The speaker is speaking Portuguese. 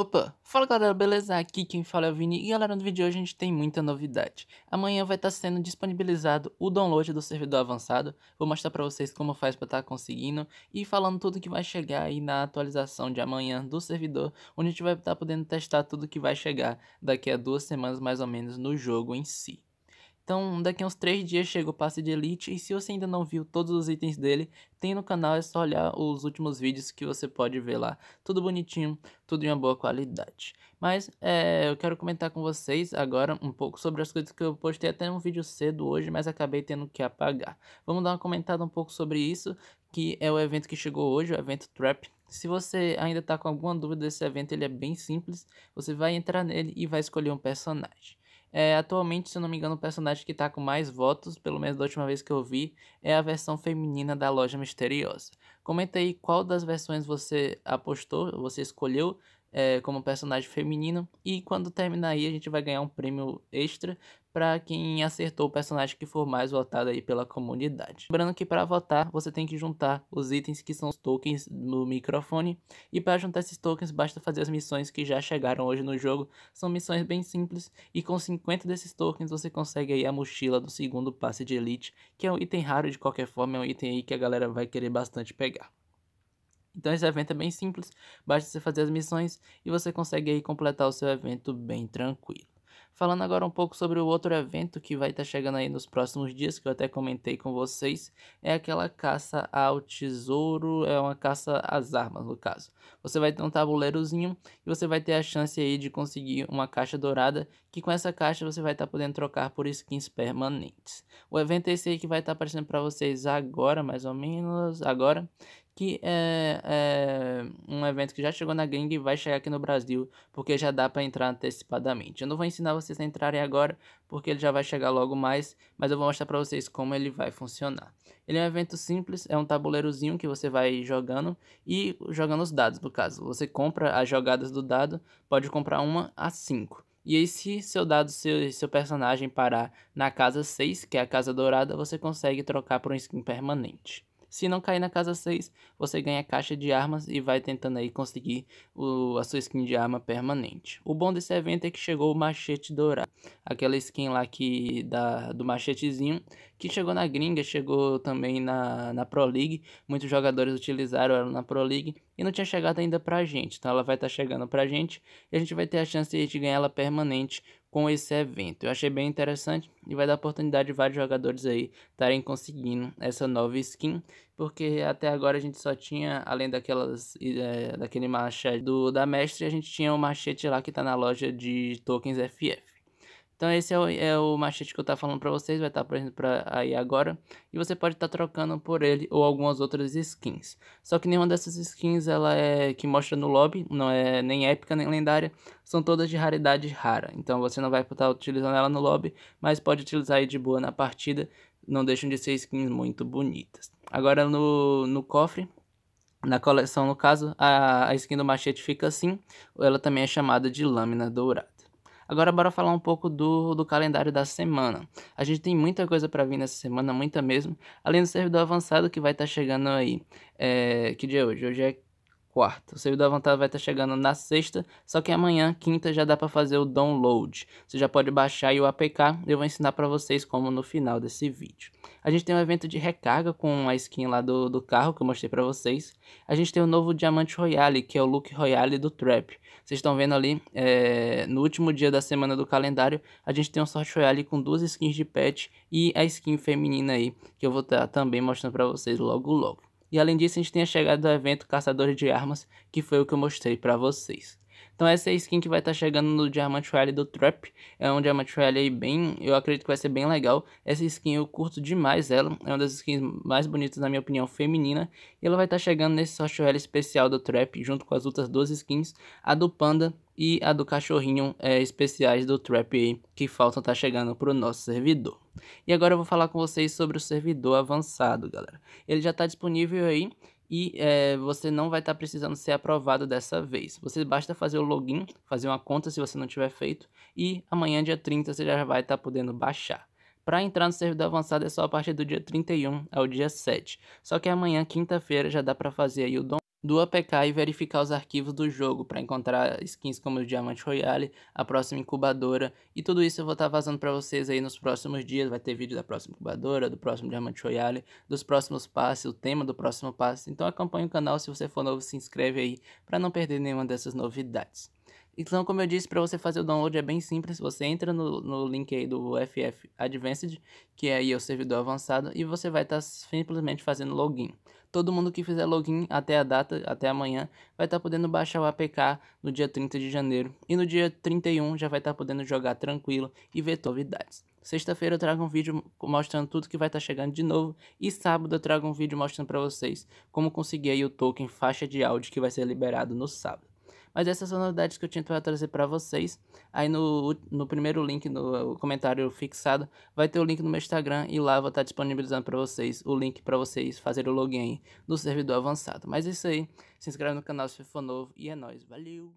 Opa, fala galera, beleza? Aqui quem fala é o Vini e galera, no vídeo de hoje a gente tem muita novidade. Amanhã vai estar tá sendo disponibilizado o download do servidor avançado, vou mostrar pra vocês como faz pra estar tá conseguindo e falando tudo que vai chegar aí na atualização de amanhã do servidor, onde a gente vai estar tá podendo testar tudo que vai chegar daqui a duas semanas mais ou menos no jogo em si. Então, daqui a uns 3 dias chega o passe de Elite, e se você ainda não viu todos os itens dele, tem no canal, é só olhar os últimos vídeos que você pode ver lá. Tudo bonitinho, tudo em uma boa qualidade. Mas, é, eu quero comentar com vocês agora um pouco sobre as coisas que eu postei até um vídeo cedo hoje, mas acabei tendo que apagar. Vamos dar uma comentada um pouco sobre isso, que é o evento que chegou hoje, o evento Trap. Se você ainda está com alguma dúvida desse evento, ele é bem simples. Você vai entrar nele e vai escolher um personagem. É, atualmente, se eu não me engano, o personagem que está com mais votos, pelo menos da última vez que eu vi, é a versão feminina da Loja Misteriosa. Comenta aí qual das versões você apostou, você escolheu é, como personagem feminino. E quando terminar aí, a gente vai ganhar um prêmio extra para quem acertou o personagem que for mais votado aí pela comunidade. Lembrando que para votar, você tem que juntar os itens que são os tokens no microfone. E para juntar esses tokens, basta fazer as missões que já chegaram hoje no jogo. São missões bem simples e com 50 desses tokens você consegue aí a mochila do segundo passe de elite, que é um item raro de qualquer forma, é um item aí que a galera vai querer bastante pegar. Então esse evento é bem simples, basta você fazer as missões e você consegue aí completar o seu evento bem tranquilo. Falando agora um pouco sobre o outro evento que vai estar tá chegando aí nos próximos dias, que eu até comentei com vocês, é aquela caça ao tesouro, é uma caça às armas no caso. Você vai ter um tabuleirozinho e você vai ter a chance aí de conseguir uma caixa dourada, que com essa caixa você vai estar tá podendo trocar por skins permanentes. O evento é esse aí que vai estar tá aparecendo para vocês agora, mais ou menos agora, que é, é, um evento que já chegou na gringa e vai chegar aqui no Brasil, porque já dá para entrar antecipadamente. Eu não vou ensinar vocês a entrarem agora, porque ele já vai chegar logo mais, mas eu vou mostrar para vocês como ele vai funcionar. Ele é um evento simples, é um tabuleirozinho que você vai jogando e jogando os dados, no caso. Você compra as jogadas do dado, pode comprar uma a cinco. E aí, se seu dado, seu, seu personagem parar na casa 6, que é a casa dourada, você consegue trocar por um skin permanente. Se não cair na casa 6, você ganha caixa de armas e vai tentando aí conseguir o, a sua skin de arma permanente. O bom desse evento é que chegou o machete dourado, aquela skin lá que da, do machetezinho, que chegou na gringa, chegou também na, na Pro League, muitos jogadores utilizaram ela na Pro League e não tinha chegado ainda pra gente, então ela vai estar tá chegando pra gente e a gente vai ter a chance de ganhar ela permanente com esse evento. Eu achei bem interessante e vai dar oportunidade de vários jogadores aí estarem conseguindo essa nova skin, porque até agora a gente só tinha, além daquelas é, daquele machete do da mestre, a gente tinha o um machete lá que está na loja de tokens FF. Então esse é o, é o machete que eu tava falando para vocês, vai estar tá aparecendo para aí agora. E você pode estar tá trocando por ele ou algumas outras skins. Só que nenhuma dessas skins ela é que mostra no lobby, não é nem épica nem lendária, são todas de raridade rara. Então você não vai estar tá utilizando ela no lobby, mas pode utilizar aí de boa na partida. Não deixam de ser skins muito bonitas. Agora no, no cofre, na coleção no caso, a, a skin do machete fica assim. Ela também é chamada de lâmina dourada. Agora bora falar um pouco do, do calendário da semana. A gente tem muita coisa para vir nessa semana, muita mesmo, além do servidor avançado que vai estar tá chegando aí. É, que dia é hoje? Hoje é quarta. O Serviço da Vontade vai estar chegando na sexta, só que amanhã, quinta, já dá para fazer o download. Você já pode baixar o APK, eu vou ensinar para vocês como no final desse vídeo. A gente tem um evento de recarga com a skin lá do, do carro que eu mostrei para vocês. A gente tem o novo Diamante Royale, que é o look Royale do Trap. Vocês estão vendo ali, é, no último dia da semana do calendário, a gente tem um Sorte Royale com duas skins de pet e a skin feminina aí, que eu vou estar tá também mostrando para vocês logo logo. E além disso, a gente tem a chegada do evento Caçadores de Armas, que foi o que eu mostrei para vocês. Então essa é a skin que vai estar tá chegando no Diamante Rally do Trap. É um Diamante Rally aí bem, eu acredito que vai ser bem legal. Essa skin eu curto demais ela, é uma das skins mais bonitas na minha opinião feminina. E ela vai estar tá chegando nesse Soft especial do Trap, junto com as outras duas skins. A do Panda e a do cachorrinho é, especiais do Trap aí, que faltam tá chegando pro nosso servidor. E agora eu vou falar com vocês sobre o servidor avançado, galera. Ele já está disponível aí, e é, você não vai estar tá precisando ser aprovado dessa vez. Você basta fazer o login, fazer uma conta se você não tiver feito, e amanhã, dia 30, você já vai estar tá podendo baixar. Para entrar no servidor avançado é só a partir do dia 31 ao dia 7. Só que amanhã, quinta-feira, já dá para fazer aí o download do APK e verificar os arquivos do jogo para encontrar skins como o Diamante Royale, a próxima incubadora e tudo isso eu vou estar tá vazando para vocês aí nos próximos dias. Vai ter vídeo da próxima incubadora, do próximo Diamante Royale, dos próximos passes, o tema do próximo passe. Então acompanhe o canal, se você for novo se inscreve aí para não perder nenhuma dessas novidades. Então, como eu disse, para você fazer o download é bem simples. Você entra no, no link aí do FF Advanced, que é aí o servidor avançado, e você vai estar tá simplesmente fazendo login. Todo mundo que fizer login até a data, até amanhã, vai estar tá podendo baixar o APK no dia 30 de janeiro. E no dia 31 já vai estar tá podendo jogar tranquilo e ver novidades. Sexta-feira eu trago um vídeo mostrando tudo que vai estar tá chegando de novo. E sábado eu trago um vídeo mostrando para vocês como conseguir aí o token faixa de áudio que vai ser liberado no sábado. Mas essas são novidades que eu tinha para trazer para vocês. Aí no, no primeiro link, no comentário fixado, vai ter o link no meu Instagram e lá vou estar tá disponibilizando para vocês o link para vocês fazerem o login do servidor avançado. Mas é isso aí. Se inscreve no canal se for novo e é nóis. Valeu!